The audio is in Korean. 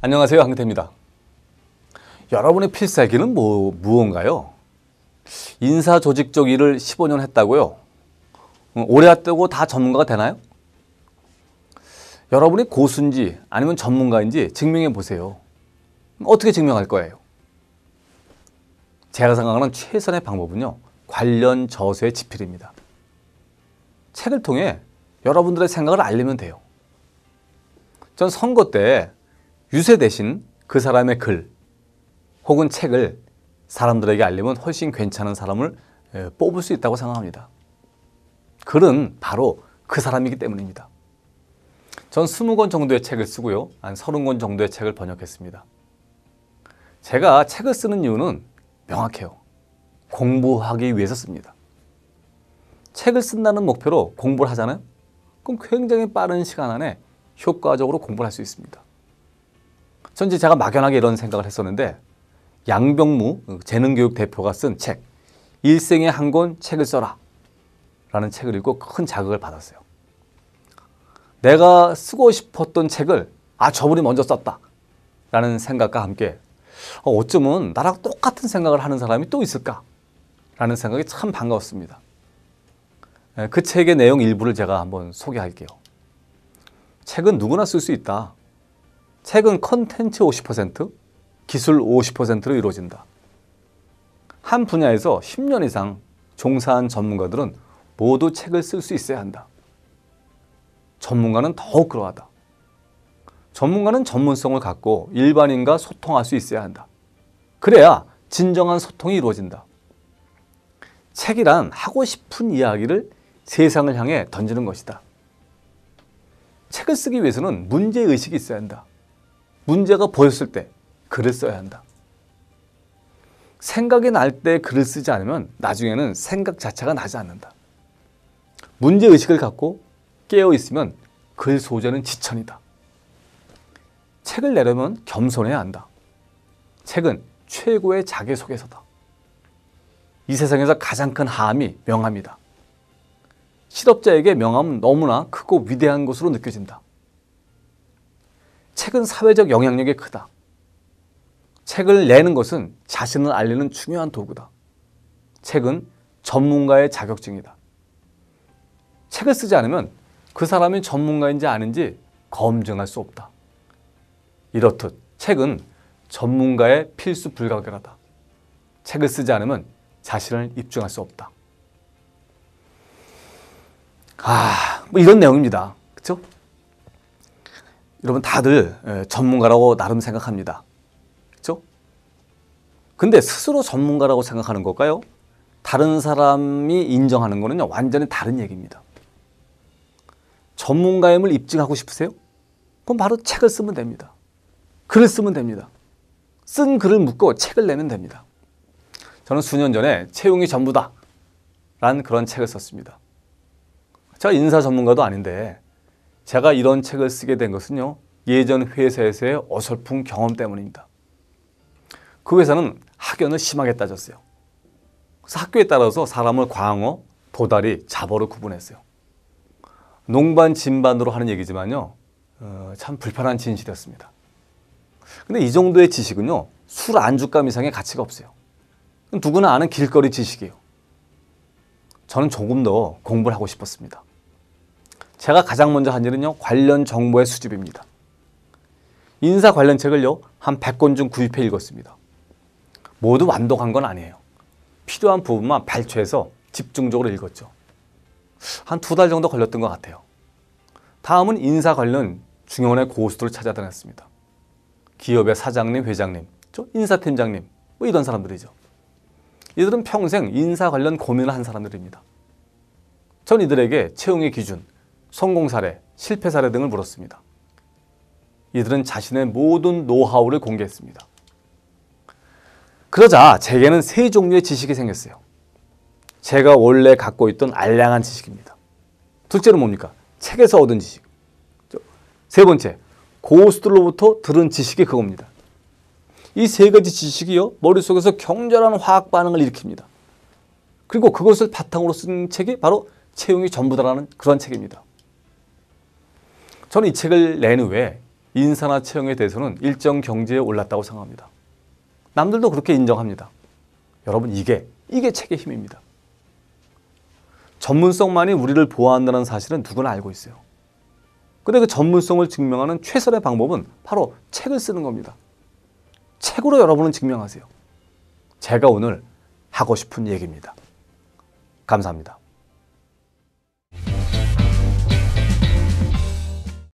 안녕하세요 황태입니다. 여러분의 필살기는 뭐 무언가요? 인사조직적 일을 15년 했다고요? 음, 오래 했다고 다 전문가가 되나요? 여러분이 고수인지 아니면 전문가인지 증명해 보세요. 어떻게 증명할 거예요? 제가 생각하는 최선의 방법은요. 관련 저서의 집필입니다. 책을 통해 여러분들의 생각을 알리면 돼요. 전 선거 때 유세 대신 그 사람의 글 혹은 책을 사람들에게 알리면 훨씬 괜찮은 사람을 뽑을 수 있다고 생각합니다. 글은 바로 그 사람이기 때문입니다. 전 20권 정도의 책을 쓰고요. 한 30권 정도의 책을 번역했습니다. 제가 책을 쓰는 이유는 명확해요. 공부하기 위해서 씁니다. 책을 쓴다는 목표로 공부를 하잖아요. 그럼 굉장히 빠른 시간 안에 효과적으로 공부를 할 수 있습니다. 전제 제가 막연하게 이런 생각을 했었는데 양병무 재능교육 대표가 쓴 책 일생에 한 권 책을 써라 라는 책을 읽고 큰 자극을 받았어요. 내가 쓰고 싶었던 책을 아 저분이 먼저 썼다 라는 생각과 함께 어, 어쩌면 나랑 똑같은 생각을 하는 사람이 또 있을까 라는 생각이 참 반가웠습니다. 예, 그 책의 내용 일부를 제가 한번 소개할게요. 책은 누구나 쓸 수 있다. 책은 컨텐츠 50%, 기술 50%로 이루어진다. 한 분야에서 10년 이상 종사한 전문가들은 모두 책을 쓸 수 있어야 한다. 전문가는 더욱 그러하다. 전문가는 전문성을 갖고 일반인과 소통할 수 있어야 한다. 그래야 진정한 소통이 이루어진다. 책이란 하고 싶은 이야기를 세상을 향해 던지는 것이다. 책을 쓰기 위해서는 문제의식이 있어야 한다. 문제가 보였을 때 글을 써야 한다. 생각이 날 때 글을 쓰지 않으면 나중에는 생각 자체가 나지 않는다. 문제의식을 갖고 깨어 있으면 글 소재는 지천이다. 책을 내려면 겸손해야 한다. 책은 최고의 자기소개서다. 이 세상에서 가장 큰함이 명함이다. 실업자에게 명함은 너무나 크고 위대한 것으로 느껴진다. 책은 사회적 영향력이 크다. 책을 내는 것은 자신을 알리는 중요한 도구다. 책은 전문가의 자격증이다. 책을 쓰지 않으면 그 사람이 전문가인지 아닌지 검증할 수 없다. 이렇듯 책은 전문가의 필수 불가결하다. 책을 쓰지 않으면 자신을 입증할 수 없다. 아, 뭐 이런 내용입니다. 그렇죠? 여러분 다들 예, 전문가라고 나름 생각합니다. 그렇죠? 근데 스스로 전문가라고 생각하는 걸까요? 다른 사람이 인정하는 거는요. 완전히 다른 얘기입니다. 전문가임을 입증하고 싶으세요? 그럼 바로 책을 쓰면 됩니다. 글을 쓰면 됩니다. 쓴 글을 묶고 책을 내면 됩니다. 저는 수년 전에 채용이 전부다 라는 그런 책을 썼습니다. 제가 인사 전문가도 아닌데 제가 이런 책을 쓰게 된 것은요. 예전 회사에서의 어설픈 경험 때문입니다. 그 회사는 학연을 심하게 따졌어요. 그래서 학교에 따라서 사람을 광어, 도다리, 잡어로 구분했어요. 농반, 진반으로 하는 얘기지만요. 어, 참 불편한 진실이었습니다. 근데 이 정도의 지식은요. 술 안주감 이상의 가치가 없어요. 누구나 아는 길거리 지식이에요. 저는 조금 더 공부를 하고 싶었습니다. 제가 가장 먼저 한 일은요. 관련 정보의 수집입니다. 인사 관련 책을요. 한 100권 중 구입해 읽었습니다. 모두 완독한 건 아니에요. 필요한 부분만 발췌해서 집중적으로 읽었죠. 한 두 달 정도 걸렸던 것 같아요. 다음은 인사 관련 중요원의 고수들을 찾아다녔습니다. 기업의 사장님, 회장님, 저 인사팀장님, 뭐 이런 사람들이죠. 이들은 평생 인사 관련 고민을 한 사람들입니다. 전 이들에게 채용의 기준, 성공 사례, 실패 사례 등을 물었습니다. 이들은 자신의 모든 노하우를 공개했습니다. 그러자 제게는 세 종류의 지식이 생겼어요. 제가 원래 갖고 있던 알량한 지식입니다. 둘째는 뭡니까? 책에서 얻은 지식. 세 번째, 고수들로부터 들은 지식이 그겁니다. 이 세 가지 지식이요, 머릿속에서 경절한 화학 반응을 일으킵니다. 그리고 그것을 바탕으로 쓴 책이 바로 채용이 전부다라는 그런 책입니다. 저는 이 책을 낸 후에 인사나 채용에 대해서는 일정 경지에 올랐다고 생각합니다. 남들도 그렇게 인정합니다. 여러분 이게 이게 책의 힘입니다. 전문성만이 우리를 보호한다는 사실은 누구나 알고 있어요. 근데 그 전문성을 증명하는 최선의 방법은 바로 책을 쓰는 겁니다. 책으로 여러분은 증명하세요. 제가 오늘 하고 싶은 얘기입니다. 감사합니다.